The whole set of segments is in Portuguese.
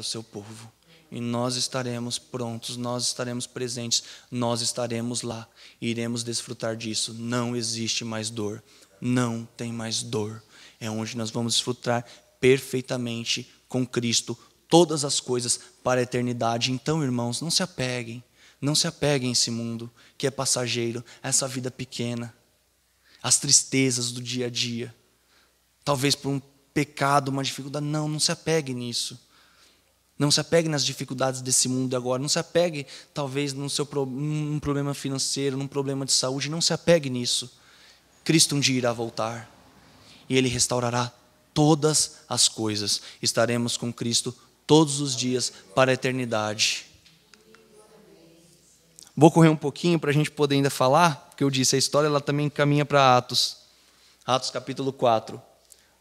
o seu povo. E nós estaremos prontos, nós estaremos presentes, nós estaremos lá. E iremos desfrutar disso. Não existe mais dor. Não tem mais dor. É onde nós vamos desfrutar perfeitamente com Cristo todas as coisas para a eternidade. Então, irmãos, não se apeguem. Não se apeguem a esse mundo que é passageiro, a essa vida pequena, as tristezas do dia a dia. Talvez por um pecado, uma dificuldade. Não, não se apegue nisso não se apegue nas dificuldades desse mundo agora. Não se apegue, talvez, num, seu, num problema financeiro, num problema de saúde. Não se apegue nisso. Cristo um dia irá voltar. E Ele restaurará todas as coisas. Estaremos com Cristo todos os dias para a eternidade. Vou correr um pouquinho para a gente poder ainda falar, porque eu disse, a história ela também caminha para Atos. Atos capítulo 4.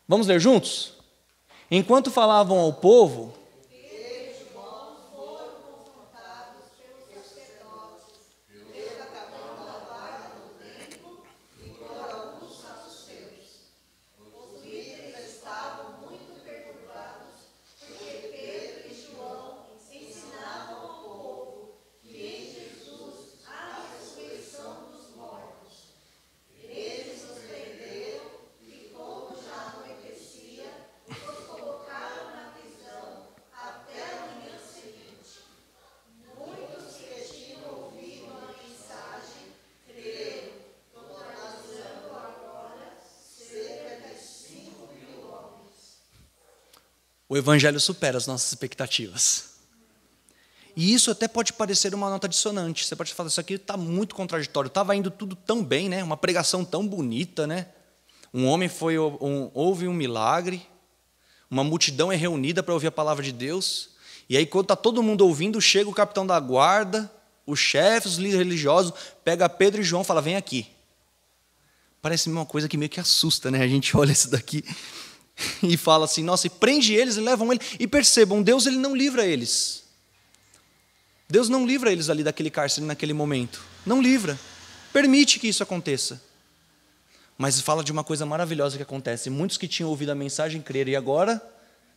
Vamos ler juntos? Enquanto falavam ao povo, O Evangelho supera as nossas expectativas. E isso até pode parecer uma nota dissonante. Você pode falar, isso aqui está muito contraditório. Estava indo tudo tão bem, né? uma pregação tão bonita. Né? Um homem foi um, houve um milagre, uma multidão é reunida para ouvir a palavra de Deus. E aí, quando está todo mundo ouvindo, chega o capitão da guarda, o chefe, os líderes religiosos, pega Pedro e João e fala, vem aqui. Parece uma coisa que meio que assusta, né? A gente olha isso daqui e fala assim: nossa, e prende eles e levam ele. E percebam, Deus ele não livra eles. Deus não livra eles ali daquele cárcere naquele momento. Não livra. Permite que isso aconteça. Mas fala de uma coisa maravilhosa que acontece. Muitos que tinham ouvido a mensagem creram, e agora,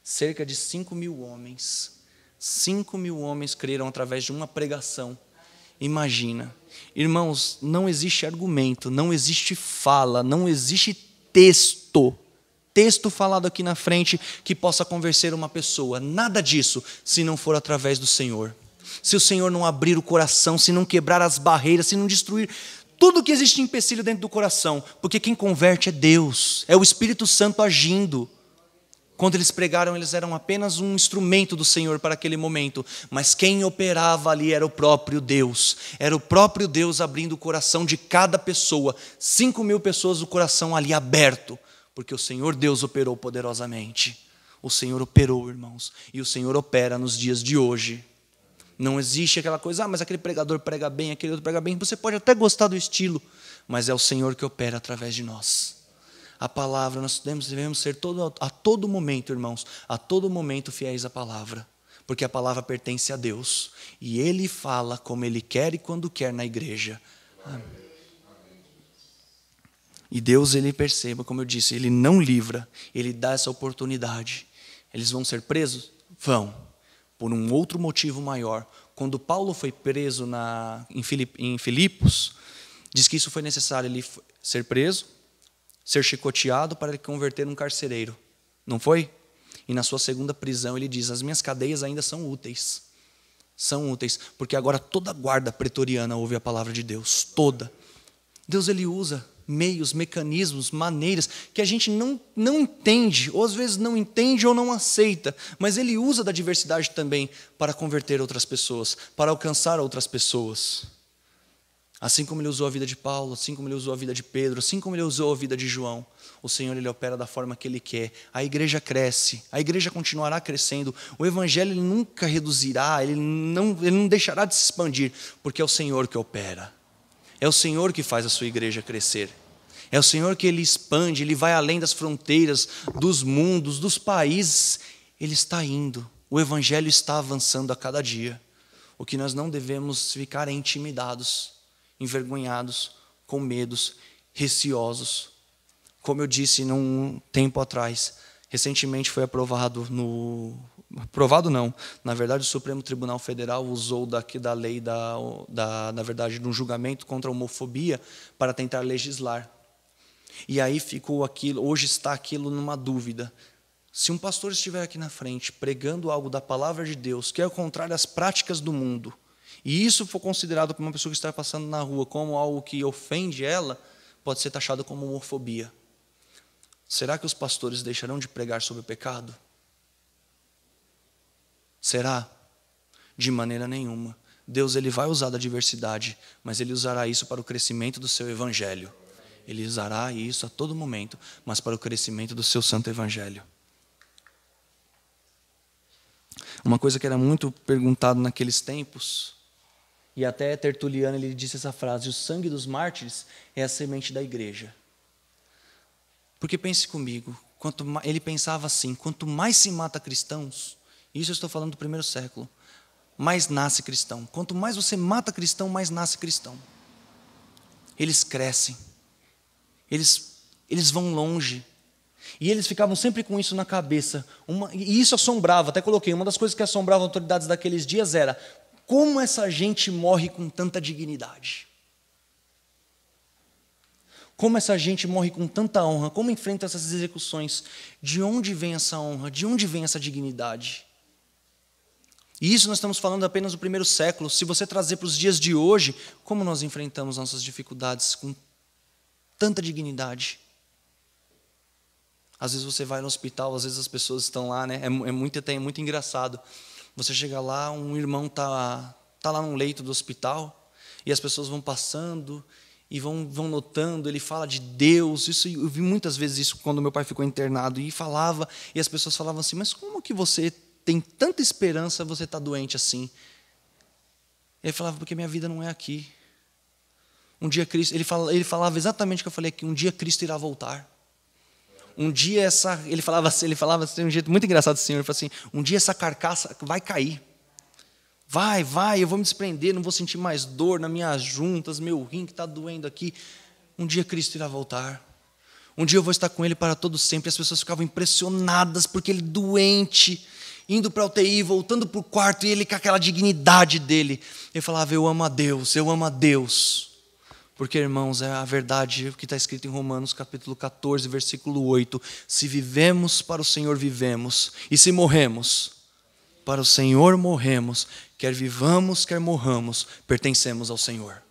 cerca de 5 mil homens. 5 mil homens creram através de uma pregação. Imagina. Irmãos, não existe argumento, não existe fala, não existe texto texto falado aqui na frente que possa convencer uma pessoa. Nada disso se não for através do Senhor. Se o Senhor não abrir o coração, se não quebrar as barreiras, se não destruir tudo que existe empecilho dentro do coração, porque quem converte é Deus, é o Espírito Santo agindo. Quando eles pregaram, eles eram apenas um instrumento do Senhor para aquele momento, mas quem operava ali era o próprio Deus, era o próprio Deus abrindo o coração de cada pessoa, cinco mil pessoas, o coração ali aberto, porque o Senhor Deus operou poderosamente. O Senhor operou, irmãos, e o Senhor opera nos dias de hoje. Não existe aquela coisa, ah, mas aquele pregador prega bem, aquele outro prega bem. Você pode até gostar do estilo, mas é o Senhor que opera através de nós. A palavra, nós devemos, devemos ser todo, a todo momento, irmãos, a todo momento fiéis à palavra, porque a palavra pertence a Deus e Ele fala como Ele quer e quando quer na igreja. Amém. E Deus, ele perceba, como eu disse, ele não livra, ele dá essa oportunidade. Eles vão ser presos? Vão. Por um outro motivo maior. Quando Paulo foi preso na, em, Filip, em Filipos, diz que isso foi necessário ele ser preso, ser chicoteado para ele converter num carcereiro. Não foi? E na sua segunda prisão ele diz: As minhas cadeias ainda são úteis. São úteis, porque agora toda a guarda pretoriana ouve a palavra de Deus, toda. Deus ele usa meios, mecanismos, maneiras que a gente não, não entende, ou às vezes não entende ou não aceita, mas ele usa da diversidade também para converter outras pessoas, para alcançar outras pessoas. Assim como ele usou a vida de Paulo, assim como ele usou a vida de Pedro, assim como ele usou a vida de João, o Senhor ele opera da forma que ele quer. A igreja cresce, a igreja continuará crescendo. O evangelho ele nunca reduzirá, ele não, ele não deixará de se expandir, porque é o Senhor que opera. É o Senhor que faz a sua igreja crescer. É o Senhor que ele expande, ele vai além das fronteiras, dos mundos, dos países. Ele está indo. O evangelho está avançando a cada dia. O que nós não devemos ficar é intimidados, envergonhados, com medos, receosos. Como eu disse num tempo atrás, recentemente foi aprovado no aprovado não. Na verdade, o Supremo Tribunal Federal usou daqui da lei da, da na verdade de um julgamento contra a homofobia para tentar legislar e aí ficou aquilo, hoje está aquilo numa dúvida. Se um pastor estiver aqui na frente pregando algo da palavra de Deus, que é o contrário às práticas do mundo, e isso for considerado por uma pessoa que está passando na rua como algo que ofende ela, pode ser taxado como homofobia. Será que os pastores deixarão de pregar sobre o pecado? Será? De maneira nenhuma. Deus ele vai usar da diversidade, mas ele usará isso para o crescimento do seu evangelho. Ele usará isso a todo momento, mas para o crescimento do seu santo evangelho. Uma coisa que era muito perguntado naqueles tempos, e até Tertuliano ele disse essa frase: o sangue dos mártires é a semente da igreja. Porque pense comigo, quanto ele pensava assim: quanto mais se mata cristãos, isso eu estou falando do primeiro século, mais nasce cristão. Quanto mais você mata cristão, mais nasce cristão. Eles crescem eles, eles vão longe. E eles ficavam sempre com isso na cabeça. Uma, e isso assombrava, até coloquei, uma das coisas que assombrava autoridades daqueles dias era como essa gente morre com tanta dignidade. Como essa gente morre com tanta honra, como enfrenta essas execuções, de onde vem essa honra, de onde vem essa dignidade? E isso nós estamos falando apenas do primeiro século. Se você trazer para os dias de hoje, como nós enfrentamos nossas dificuldades com tanta dignidade. Às vezes você vai no hospital, às vezes as pessoas estão lá, né? É, é muito, é muito engraçado. Você chega lá, um irmão tá tá lá num leito do hospital e as pessoas vão passando e vão, vão notando, ele fala de Deus. Isso eu vi muitas vezes isso quando meu pai ficou internado e falava e as pessoas falavam assim: "Mas como que você tem tanta esperança, você está doente assim?" Ele falava: "Porque minha vida não é aqui. Um dia Cristo, ele, fala, ele falava exatamente o que eu falei aqui, um dia Cristo irá voltar. Um dia essa, ele falava assim, ele falava assim, um jeito muito engraçado O Senhor falava assim, um dia essa carcaça vai cair. Vai, vai, eu vou me desprender, não vou sentir mais dor nas minhas juntas, meu rim que está doendo aqui. Um dia Cristo irá voltar. Um dia eu vou estar com ele para todo sempre. As pessoas ficavam impressionadas porque ele doente, indo para a UTI, voltando para o quarto e ele com aquela dignidade dele. Ele falava: Eu amo a Deus, eu amo a Deus. Porque, irmãos, é a verdade que está escrito em Romanos capítulo 14, versículo 8. Se vivemos para o Senhor, vivemos. E se morremos, para o Senhor morremos. Quer vivamos, quer morramos, pertencemos ao Senhor.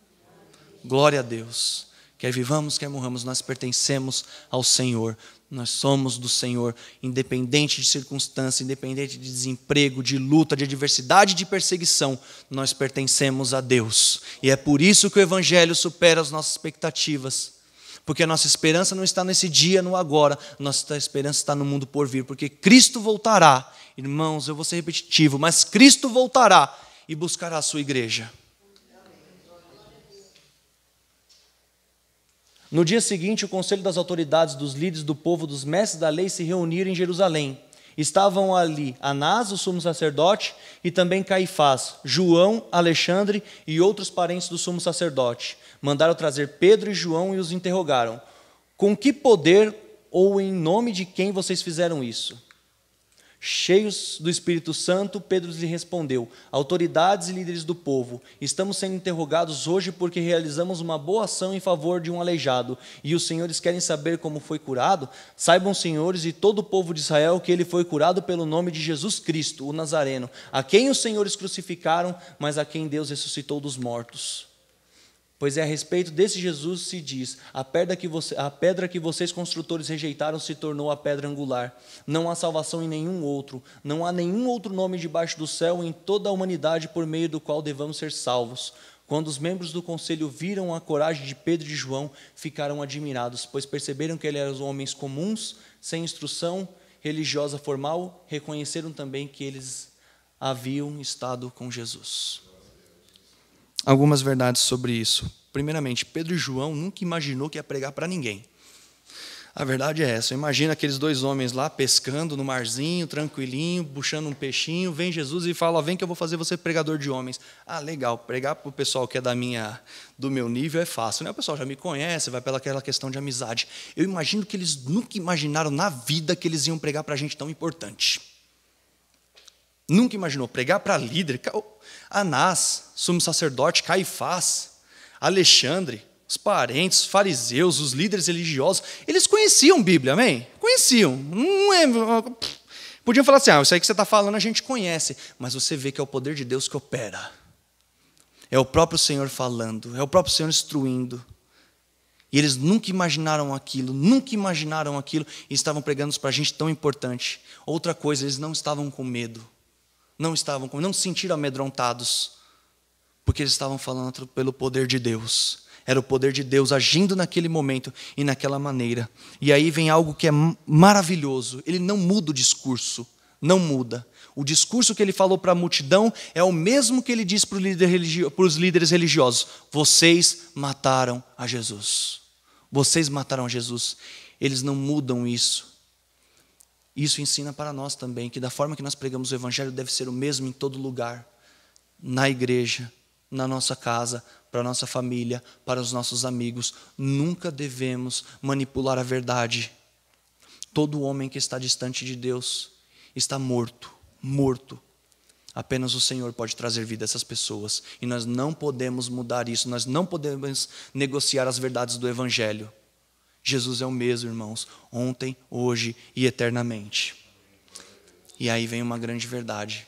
Glória a Deus. Quer vivamos, quer morramos, nós pertencemos ao Senhor. Nós somos do Senhor, independente de circunstância, independente de desemprego, de luta, de adversidade, de perseguição, nós pertencemos a Deus. E é por isso que o Evangelho supera as nossas expectativas. Porque a nossa esperança não está nesse dia, no agora, nossa esperança está no mundo por vir, porque Cristo voltará. Irmãos, eu vou ser repetitivo, mas Cristo voltará e buscará a sua igreja. No dia seguinte, o conselho das autoridades, dos líderes do povo, dos mestres da lei se reuniram em Jerusalém. Estavam ali Anás, o sumo sacerdote, e também Caifás, João, Alexandre e outros parentes do sumo sacerdote. Mandaram trazer Pedro e João e os interrogaram: Com que poder ou em nome de quem vocês fizeram isso? Cheios do Espírito Santo, Pedro lhe respondeu: Autoridades e líderes do povo, estamos sendo interrogados hoje porque realizamos uma boa ação em favor de um aleijado, e os senhores querem saber como foi curado? Saibam, senhores, e todo o povo de Israel, que ele foi curado pelo nome de Jesus Cristo, o Nazareno, a quem os senhores crucificaram, mas a quem Deus ressuscitou dos mortos. Pois é a respeito desse Jesus se diz: a pedra, que você, a pedra que vocês construtores rejeitaram se tornou a pedra angular. Não há salvação em nenhum outro. Não há nenhum outro nome debaixo do céu em toda a humanidade por meio do qual devamos ser salvos. Quando os membros do conselho viram a coragem de Pedro e João, ficaram admirados, pois perceberam que eles eram homens comuns, sem instrução religiosa formal. Reconheceram também que eles haviam estado com Jesus algumas verdades sobre isso. Primeiramente, Pedro e João nunca imaginou que ia pregar para ninguém. A verdade é essa. Imagina aqueles dois homens lá pescando no marzinho, tranquilinho, puxando um peixinho. Vem Jesus e fala: Vem que eu vou fazer você pregador de homens. Ah, legal. Pregar para o pessoal que é da minha, do meu nível é fácil, né? O pessoal já me conhece, vai pela aquela questão de amizade. Eu imagino que eles nunca imaginaram na vida que eles iam pregar para gente tão importante. Nunca imaginou pregar para líder, Anás, sumo sacerdote, Caifás, Alexandre, os parentes, fariseus, os líderes religiosos, eles conheciam Bíblia, amém? Conheciam. Não é, podiam falar assim: ah, isso aí que você está falando a gente conhece, mas você vê que é o poder de Deus que opera. É o próprio Senhor falando, é o próprio Senhor instruindo. E eles nunca imaginaram aquilo, nunca imaginaram aquilo, e estavam pregando para a gente tão importante. Outra coisa, eles não estavam com medo não estavam, não se sentiram amedrontados, porque eles estavam falando pelo poder de Deus. Era o poder de Deus agindo naquele momento e naquela maneira. E aí vem algo que é maravilhoso. Ele não muda o discurso, não muda. O discurso que ele falou para a multidão é o mesmo que ele diz para religio, os líderes religiosos: Vocês mataram a Jesus. Vocês mataram a Jesus. Eles não mudam isso. Isso ensina para nós também que da forma que nós pregamos o evangelho deve ser o mesmo em todo lugar, na igreja, na nossa casa, para a nossa família, para os nossos amigos. Nunca devemos manipular a verdade. Todo homem que está distante de Deus está morto, morto. Apenas o Senhor pode trazer vida a essas pessoas. E nós não podemos mudar isso, nós não podemos negociar as verdades do Evangelho. Jesus é o mesmo, irmãos, ontem, hoje e eternamente. E aí vem uma grande verdade.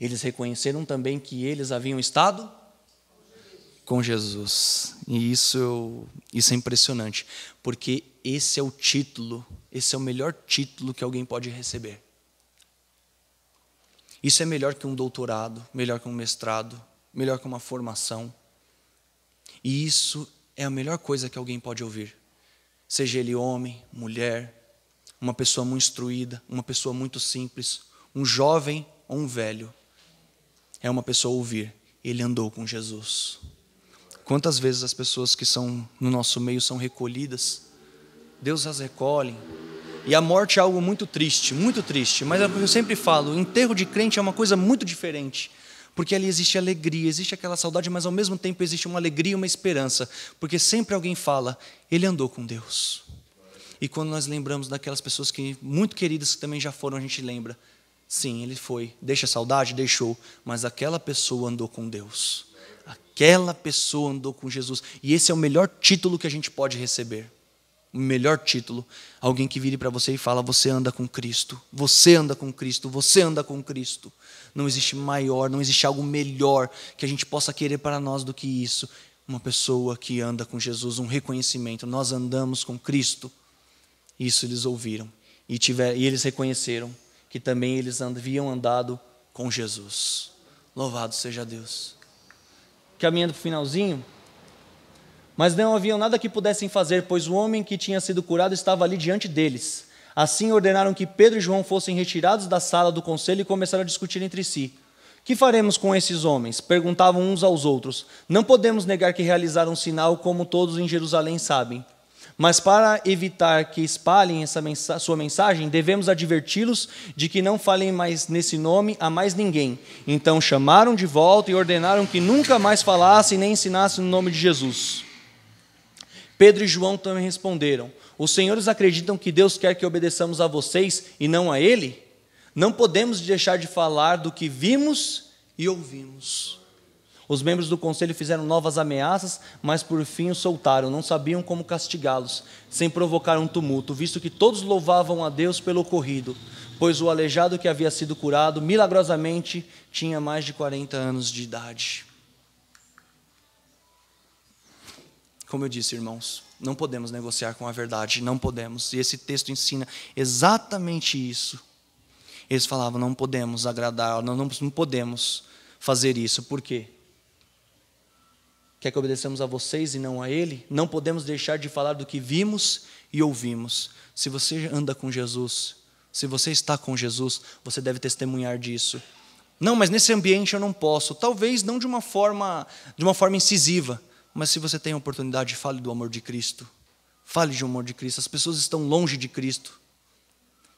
Eles reconheceram também que eles haviam estado com Jesus. E isso, isso é impressionante, porque esse é o título, esse é o melhor título que alguém pode receber. Isso é melhor que um doutorado, melhor que um mestrado, melhor que uma formação. E isso é a melhor coisa que alguém pode ouvir. Seja ele homem, mulher, uma pessoa muito instruída, uma pessoa muito simples, um jovem ou um velho. É uma pessoa ouvir, ele andou com Jesus. Quantas vezes as pessoas que são no nosso meio são recolhidas, Deus as recolhe. E a morte é algo muito triste, muito triste, mas eu sempre falo, o enterro de crente é uma coisa muito diferente porque ali existe alegria, existe aquela saudade, mas ao mesmo tempo existe uma alegria e uma esperança, porque sempre alguém fala, ele andou com Deus. E quando nós lembramos daquelas pessoas que muito queridas que também já foram, a gente lembra, sim, ele foi, deixa saudade, deixou, mas aquela pessoa andou com Deus. Aquela pessoa andou com Jesus, e esse é o melhor título que a gente pode receber o melhor título, alguém que vire para você e fala: "Você anda com Cristo. Você anda com Cristo. Você anda com Cristo". Não existe maior, não existe algo melhor que a gente possa querer para nós do que isso. Uma pessoa que anda com Jesus, um reconhecimento, nós andamos com Cristo. Isso eles ouviram e, tiver, e eles reconheceram que também eles haviam andado com Jesus. Louvado seja Deus. Caminhando para o finalzinho, mas não haviam nada que pudessem fazer, pois o homem que tinha sido curado estava ali diante deles. Assim ordenaram que Pedro e João fossem retirados da sala do conselho e começaram a discutir entre si. Que faremos com esses homens? perguntavam uns aos outros. Não podemos negar que realizaram um sinal, como todos em Jerusalém sabem. Mas para evitar que espalhem essa mensa sua mensagem, devemos adverti-los de que não falem mais nesse nome a mais ninguém. Então chamaram de volta e ordenaram que nunca mais falassem nem ensinassem no nome de Jesus. Pedro e João também responderam: Os senhores acreditam que Deus quer que obedeçamos a vocês e não a Ele? Não podemos deixar de falar do que vimos e ouvimos. Os membros do conselho fizeram novas ameaças, mas por fim os soltaram. Não sabiam como castigá-los, sem provocar um tumulto, visto que todos louvavam a Deus pelo ocorrido, pois o aleijado que havia sido curado milagrosamente tinha mais de 40 anos de idade. Como eu disse, irmãos, não podemos negociar com a verdade, não podemos. E esse texto ensina exatamente isso. Eles falavam: não podemos agradar, não, não, não podemos fazer isso. Por quê? Quer que obedecemos a vocês e não a Ele? Não podemos deixar de falar do que vimos e ouvimos. Se você anda com Jesus, se você está com Jesus, você deve testemunhar disso. Não, mas nesse ambiente eu não posso. Talvez não de uma forma, de uma forma incisiva, mas se você tem a oportunidade, fale do amor de Cristo. Fale de amor de Cristo. As pessoas estão longe de Cristo.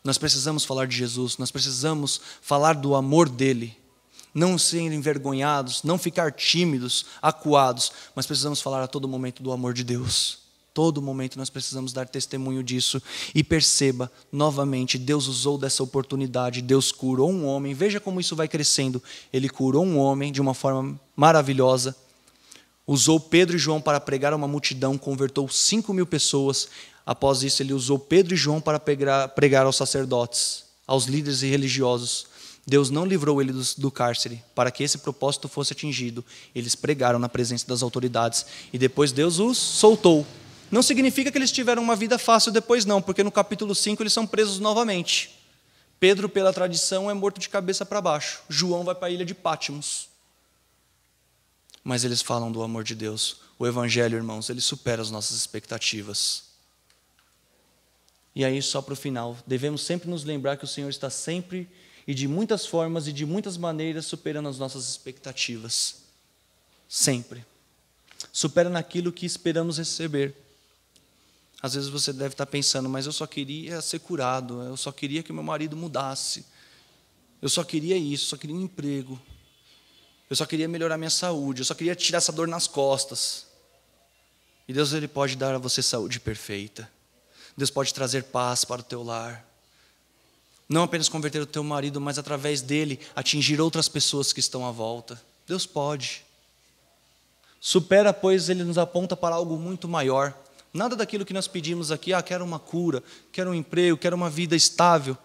Nós precisamos falar de Jesus, nós precisamos falar do amor dele. Não serem envergonhados, não ficar tímidos, acuados, mas precisamos falar a todo momento do amor de Deus. Todo momento nós precisamos dar testemunho disso. E perceba, novamente, Deus usou dessa oportunidade, Deus curou um homem. Veja como isso vai crescendo. Ele curou um homem de uma forma maravilhosa usou Pedro e João para pregar a uma multidão, convertou 5 mil pessoas. Após isso, ele usou Pedro e João para pregar, pregar aos sacerdotes, aos líderes e religiosos. Deus não livrou ele do, do, cárcere. Para que esse propósito fosse atingido, eles pregaram na presença das autoridades e depois Deus os soltou. Não significa que eles tiveram uma vida fácil depois, não, porque no capítulo 5 eles são presos novamente. Pedro, pela tradição, é morto de cabeça para baixo. João vai para a ilha de Pátimos mas eles falam do amor de Deus. O Evangelho, irmãos, ele supera as nossas expectativas. E aí, só para o final, devemos sempre nos lembrar que o Senhor está sempre e de muitas formas e de muitas maneiras superando as nossas expectativas. Sempre. Supera naquilo que esperamos receber. Às vezes você deve estar pensando, mas eu só queria ser curado, eu só queria que meu marido mudasse, eu só queria isso, só queria um emprego. Eu só queria melhorar minha saúde, eu só queria tirar essa dor nas costas. E Deus ele pode dar a você saúde perfeita. Deus pode trazer paz para o teu lar. Não apenas converter o teu marido, mas através dele atingir outras pessoas que estão à volta. Deus pode. Supera, pois ele nos aponta para algo muito maior. Nada daquilo que nós pedimos aqui, ah, quero uma cura, quero um emprego, quero uma vida estável.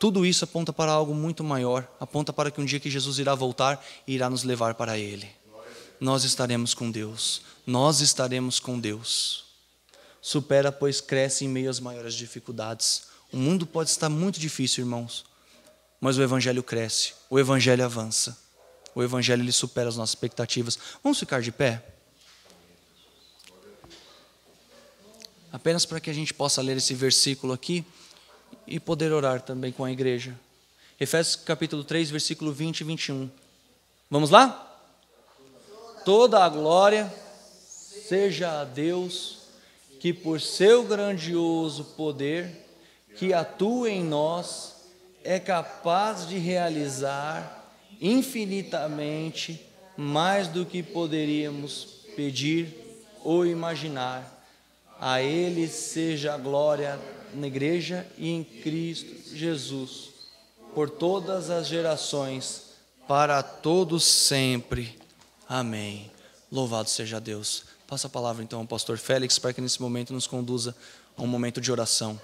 Tudo isso aponta para algo muito maior, aponta para que um dia que Jesus irá voltar e irá nos levar para Ele. Nós estaremos com Deus, nós estaremos com Deus. Supera, pois cresce em meio às maiores dificuldades. O mundo pode estar muito difícil, irmãos, mas o Evangelho cresce, o Evangelho avança, o Evangelho ele supera as nossas expectativas. Vamos ficar de pé? Apenas para que a gente possa ler esse versículo aqui e poder orar também com a igreja. Efésios capítulo 3, versículo 20 e 21. Vamos lá? Toda a glória seja a Deus, que por seu grandioso poder, que atua em nós, é capaz de realizar infinitamente mais do que poderíamos pedir ou imaginar. A Ele seja a glória na Igreja e em Cristo Jesus, por todas as gerações, para todos sempre. Amém. Louvado seja Deus. Passa a palavra então ao pastor Félix para que nesse momento nos conduza a um momento de oração.